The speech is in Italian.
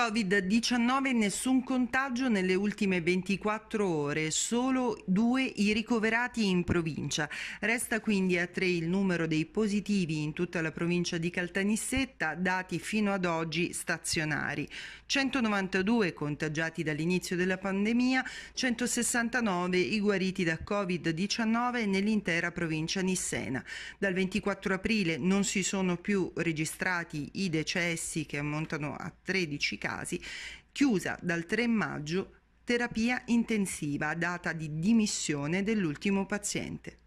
Covid-19 nessun contagio nelle ultime 24 ore, solo due i ricoverati in provincia. Resta quindi a tre il numero dei positivi in tutta la provincia di Caltanissetta, dati fino ad oggi stazionari. 192 contagiati dall'inizio della pandemia, 169 i guariti da Covid-19 nell'intera provincia nissena. Dal 24 aprile non si sono più registrati i decessi che ammontano a 13 casi casi, chiusa dal 3 maggio terapia intensiva, data di dimissione dell'ultimo paziente.